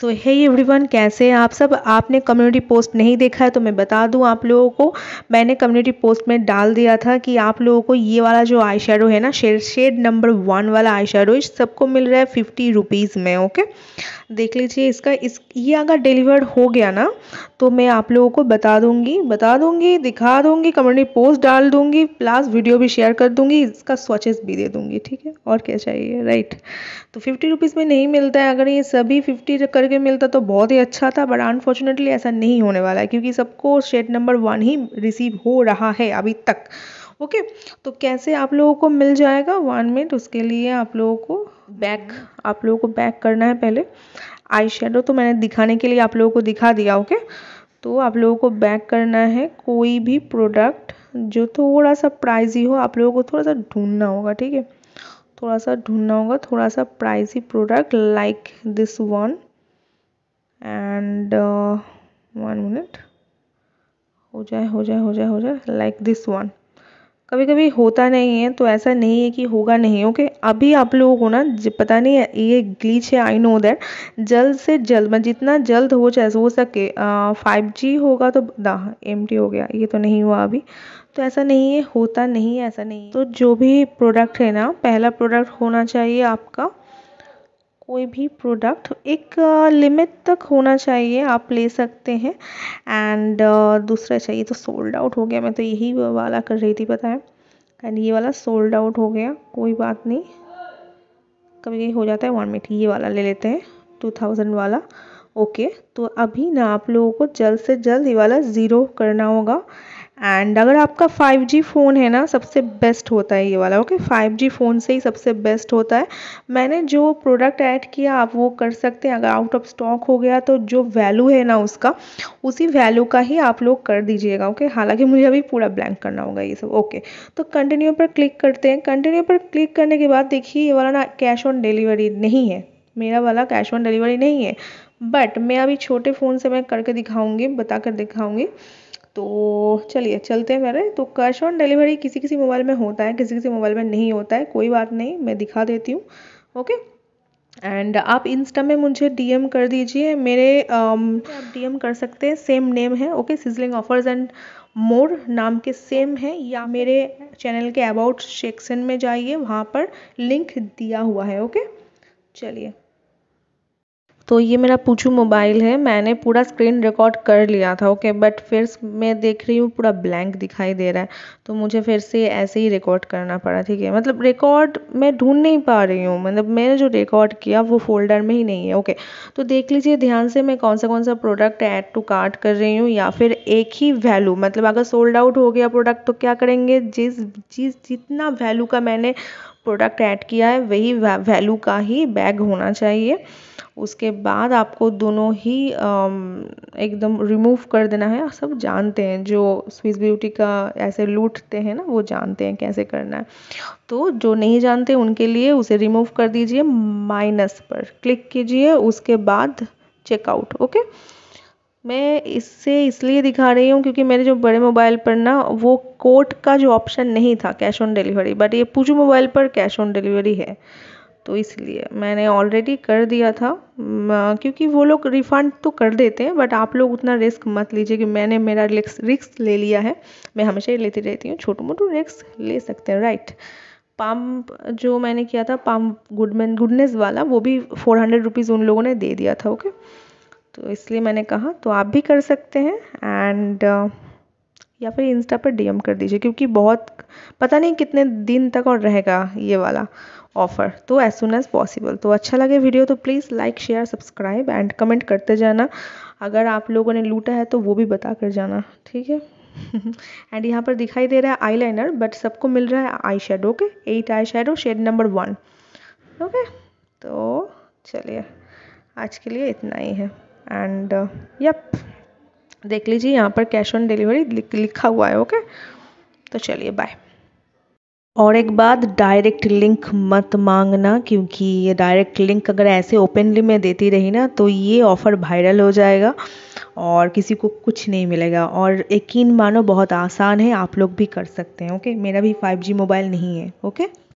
सो hey everyone कैसे हैं आप सब आपने कम्युनिटी पोस्ट नहीं देखा है तो मैं बता दूं आप लोगों को मैंने कम्युनिटी पोस्ट में डाल दिया था कि आप लोगों को ये वाला जो आई शेडो है ना शेड शेड नंबर वन वाला आई शेडो इस सबको मिल रहा है फिफ्टी रुपीज़ में ओके देख लीजिए इसका इस ये अगर डिलीवर्ड हो गया ना तो मैं आप लोगों को बता दूँगी बता दूँगी दिखा दूँगी कम्युनिटी पोस्ट डाल दूँगी प्लस वीडियो भी शेयर कर दूँगी इसका स्वचेस भी दे दूँगी ठीक है और क्या चाहिए राइट तो फिफ्टी रुपीज़ में नहीं मिलता है अगर ये सभी फिफ्टी कर करके मिलता तो बहुत ही अच्छा था बट अनफॉर्चुनेटली ऐसा नहीं होने वाला है क्योंकि सबको शेड नंबर वन ही रिसीव हो रहा है अभी तक ओके तो कैसे आप लोगों को मिल जाएगा वन तो उसके लिए आप लोगों को बैक आप लोगों को बैक करना है पहले आई शेडो तो मैंने दिखाने के लिए आप लोगों को दिखा दिया ओके तो आप लोगों को बैक करना है कोई भी प्रोडक्ट जो थोड़ा सा प्राइजी हो आप लोगों को थोड़ा सा ढूंढना होगा ठीक है थोड़ा सा ढूंढना होगा थोड़ा सा pricey product like this one and one minute हो जाए हो जाए हो जाए हो जाए लाइक दिस वन कभी कभी होता नहीं है तो ऐसा नहीं है कि होगा नहीं ओके okay? अभी आप लोगों को ना पता नहीं ये ग्लीच है आई नो दैट जल्द से जल्द मैं जितना जल्द हो जाए हो सके फाइव जी होगा तो दा एम हो गया ये तो नहीं हुआ अभी तो ऐसा नहीं है होता नहीं है ऐसा नहीं है तो जो भी प्रोडक्ट है ना पहला प्रोडक्ट होना चाहिए आपका कोई भी प्रोडक्ट एक लिमिट uh, तक होना चाहिए आप ले सकते हैं एंड uh, दूसरा चाहिए अच्छा, तो सोल्ड आउट हो गया मैं तो यही वाला कर रही थी पता है एंड ये वाला सोल्ड आउट हो गया कोई बात नहीं कभी कभी हो जाता है वन मिनट ये वाला ले लेते हैं टू थाउजेंड वाला ओके तो अभी ना आप लोगों को जल्द से जल्द ये वाला ज़ीरो करना होगा एंड अगर आपका 5G फ़ोन है ना सबसे बेस्ट होता है ये वाला ओके okay? 5G फ़ोन से ही सबसे बेस्ट होता है मैंने जो प्रोडक्ट ऐड किया आप वो कर सकते हैं अगर आउट ऑफ स्टॉक हो गया तो जो वैल्यू है ना उसका उसी वैल्यू का ही आप लोग कर दीजिएगा ओके okay? हालांकि मुझे अभी पूरा ब्लैंक करना होगा ये सब ओके okay. तो कंटिन्यू पर क्लिक करते हैं कंटिन्यू पर क्लिक करने के बाद देखिए ये वाला ना कैश ऑन डिलीवरी नहीं है मेरा वाला कैश ऑन डिलीवरी नहीं है बट मैं अभी छोटे फ़ोन से मैं करके दिखाऊँगी बता कर दिखाऊँगी तो चलिए चलते हैं मेरे तो कैश ऑन डिलीवरी किसी किसी मोबाइल में होता है किसी किसी मोबाइल में नहीं होता है कोई बात नहीं मैं दिखा देती हूँ ओके एंड आप इंस्टा में मुझे डीएम कर दीजिए मेरे um, आप डीएम कर सकते हैं सेम नेम है okay sizzling offers and more नाम के सेम है या मेरे चैनल के अबाउट सेक्शन में जाइए वहाँ पर लिंक दिया हुआ है ओके चलिए तो ये मेरा पूछू मोबाइल है मैंने पूरा स्क्रीन रिकॉर्ड कर लिया था ओके बट फिर मैं देख रही हूँ पूरा ब्लैंक दिखाई दे रहा है तो मुझे फिर से ऐसे ही रिकॉर्ड करना पड़ा ठीक है मतलब रिकॉर्ड मैं ढूंढ नहीं पा रही हूँ मतलब मैंने जो रिकॉर्ड किया वो फोल्डर में ही नहीं है ओके तो देख लीजिए ध्यान से मैं कौन सा कौन सा प्रोडक्ट ऐड टू कार्ट कर रही हूँ या फिर एक ही वैल्यू मतलब अगर सोल्ड आउट हो गया प्रोडक्ट तो क्या करेंगे जिस जिस जितना वैल्यू का मैंने प्रोडक्ट ऐड किया है वही वैल्यू का ही बैग होना चाहिए उसके बाद आपको दोनों ही एकदम रिमूव कर देना है सब जानते हैं जो स्विस ब्यूटी का ऐसे लूटते हैं ना वो जानते हैं कैसे करना है तो जो नहीं जानते उनके लिए उसे रिमूव कर दीजिए माइनस पर क्लिक कीजिए उसके बाद चेकआउट ओके मैं इससे इसलिए दिखा रही हूँ क्योंकि मेरे जो बड़े मोबाइल पर ना वो कोट का जो ऑप्शन नहीं था कैश ऑन डिलीवरी बट ये पूजो मोबाइल पर कैश ऑन डिलीवरी है तो इसलिए मैंने ऑलरेडी कर दिया था क्योंकि वो लोग रिफ़ंड तो कर देते हैं बट आप लोग उतना रिस्क मत लीजिए कि मैंने मेरा रिस्क ले लिया है मैं हमेशा ही लेती रहती हूँ छोटू मोटू रिस्क ले सकते हैं राइट पाम जो मैंने किया था पाम गुडमैन गुडनेस वाला वो भी फोर हंड्रेड रुपीज़ उन लोगों ने दे दिया था ओके तो इसलिए मैंने कहा तो आप भी कर सकते हैं एंड uh, या फिर इंस्टा पर डीएम कर दीजिए क्योंकि बहुत पता नहीं कितने दिन तक और रहेगा ये वाला ऑफ़र तो एज सुन एज़ पॉसिबल तो अच्छा लगे वीडियो तो please like share subscribe and comment करते जाना अगर आप लोगों ने लूटा है तो वो भी बता कर जाना ठीक है एंड यहाँ पर दिखाई दे रहा है लाइनर बट सबको मिल रहा है आई शेडो के eight eyeshadow shade number one okay तो चलिए आज के लिए इतना ही है एंड यप uh, देख लीजिए यहाँ पर कैश ऑन डिलीवरी लिखा हुआ है ओके तो चलिए बाय और एक बात डायरेक्ट लिंक मत मांगना क्योंकि ये डायरेक्ट लिंक अगर ऐसे ओपनली मैं देती रही ना तो ये ऑफ़र वायरल हो जाएगा और किसी को कुछ नहीं मिलेगा और यकीन मानो बहुत आसान है आप लोग भी कर सकते हैं ओके मेरा भी 5G मोबाइल नहीं है ओके